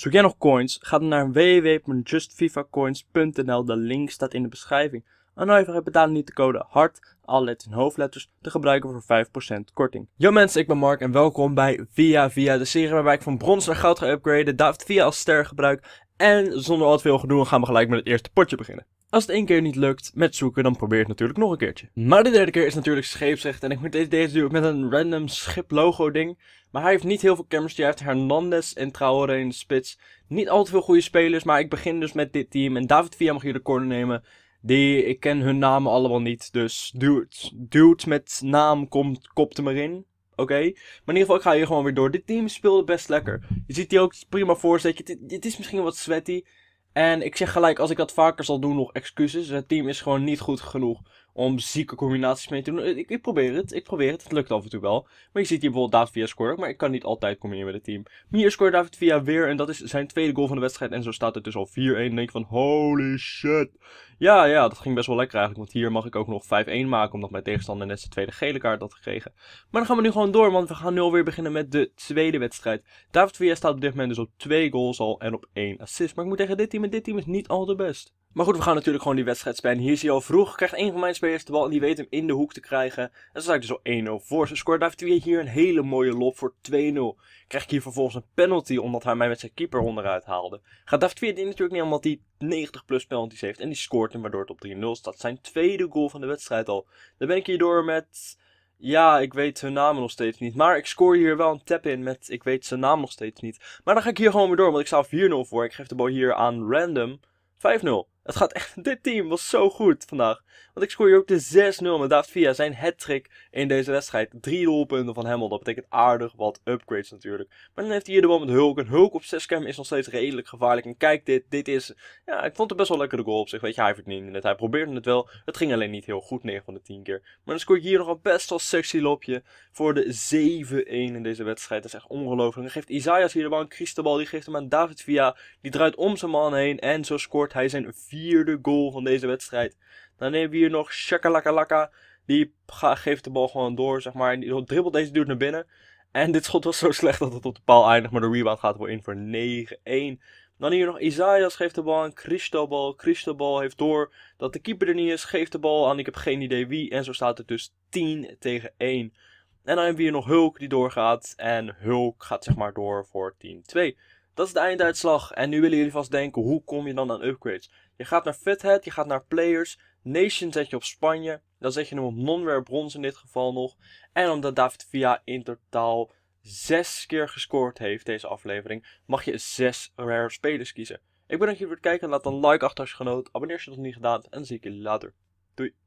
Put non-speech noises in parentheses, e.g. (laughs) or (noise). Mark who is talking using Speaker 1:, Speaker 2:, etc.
Speaker 1: Zoek jij nog coins? Ga dan naar www.justfifacoins.nl. De link staat in de beschrijving even betalen niet de code HART, allet in hoofdletters, te gebruiken voor 5% korting. Yo mensen, ik ben Mark en welkom bij Via Via, de serie waarbij ik van brons naar goud ga upgraden, David Via als ster gebruik en zonder al te veel gedoe gaan we gelijk met het eerste potje beginnen. Als het één keer niet lukt met zoeken, dan probeer het natuurlijk nog een keertje. Maar de derde keer is natuurlijk scheepsrecht en ik moet deze, deze doen met een random schip logo ding. Maar hij heeft niet heel veel cameras, hij heeft Hernandez en Traore in de spits. Niet al te veel goede spelers, maar ik begin dus met dit team en David via mag hier de corner nemen. Die, ik ken hun namen allemaal niet. Dus dude, dude met naam komt, kopt er maar Oké? Maar in ieder geval, ik ga hier gewoon weer door. Dit team speelde best lekker. Je ziet hier ook prima voorzetje. Het is misschien wat sweaty. En ik zeg gelijk, als ik dat vaker zal doen, nog excuses. Het team is gewoon niet goed genoeg om zieke combinaties mee te doen. Ik, ik probeer het, ik probeer het. Het lukt af en toe wel. Maar je ziet hier bijvoorbeeld David via scoren, maar ik kan niet altijd combineren met het team. Hier scoort David via weer en dat is zijn tweede goal van de wedstrijd. En zo staat het dus al 4-1 en denk je van, holy shit. Ja, ja, dat ging best wel lekker eigenlijk. Want hier mag ik ook nog 5-1 maken, omdat mijn tegenstander net zijn tweede gele kaart had gekregen. Maar dan gaan we nu gewoon door, want we gaan nu alweer beginnen met de tweede wedstrijd. David Villa staat op dit moment dus op 2 goals al en op 1 assist. Maar ik moet zeggen, dit team en dit team is niet al de best. Maar goed, we gaan natuurlijk gewoon die wedstrijd spelen. Hier zie je al vroeg, krijgt een van mijn spelers de bal en die weet hem in de hoek te krijgen. En zo sta ik dus al 1-0 voor. Ze scoort Davit weer hier een hele mooie lob voor 2-0. Krijg ik hier vervolgens een penalty omdat hij mij met zijn keeper onderuit haalde. Gaat David die natuurlijk niet omdat hij 90 plus penalties heeft en die scoort hem waardoor het op 3-0 staat. Zijn tweede goal van de wedstrijd al. Dan ben ik hier door met... Ja, ik weet hun namen nog steeds niet. Maar ik scoor hier wel een tap in met ik weet zijn naam nog steeds niet. Maar dan ga ik hier gewoon weer door, want ik sta 4-0 voor. Ik geef de bal hier aan random 5-0. Het gaat echt, (laughs) dit team was zo goed vandaag. Want ik scoor hier ook de 6-0 met David Via. zijn hat-trick in deze wedstrijd. Drie doelpunten van Hamel. dat betekent aardig wat upgrades natuurlijk. Maar dan heeft hij hier de bal met Hulk. En Hulk op 6 cam is nog steeds redelijk gevaarlijk. En kijk dit, dit is... Ja, ik vond het best wel lekker de goal op zich. Weet je, hij verdiende het. Hij probeerde het wel. Het ging alleen niet heel goed, 9 van de 10 keer. Maar dan scoor ik hier nog een best wel sexy lopje voor de 7-1 in deze wedstrijd. Dat is echt ongelooflijk. Dan geeft Isaias hier de bal aan Christobal. Die geeft hem aan David Via. Die draait om zijn man heen. En zo scoort hij zijn 4 vierde goal van deze wedstrijd. Dan hebben we hier nog Shakalaka Die geeft de bal gewoon door, zeg maar. En die dribbelt deze duurt naar binnen. En dit schot was zo slecht dat het op de paal eindigt. Maar de rebound gaat wel in voor 9-1. Dan hier nog Isaias geeft de bal aan Cristobal. Cristobal heeft door dat de keeper er niet is. Geeft de bal aan ik heb geen idee wie. En zo staat het dus 10 tegen 1. En dan hebben we hier nog Hulk die doorgaat. En Hulk gaat zeg maar door voor 10-2. Dat is de einduitslag. En nu willen jullie vast denken, hoe kom je dan aan upgrades? Je gaat naar Fithead, je gaat naar Players, Nation zet je op Spanje. Dan zet je hem op non-rare brons in dit geval nog. En omdat David Villa in totaal zes keer gescoord heeft deze aflevering, mag je zes rare spelers kiezen. Ik bedank jullie voor het kijken. Laat een like achter als je genoot. Abonneer als je dat nog niet gedaan. En dan zie ik jullie later. Doei.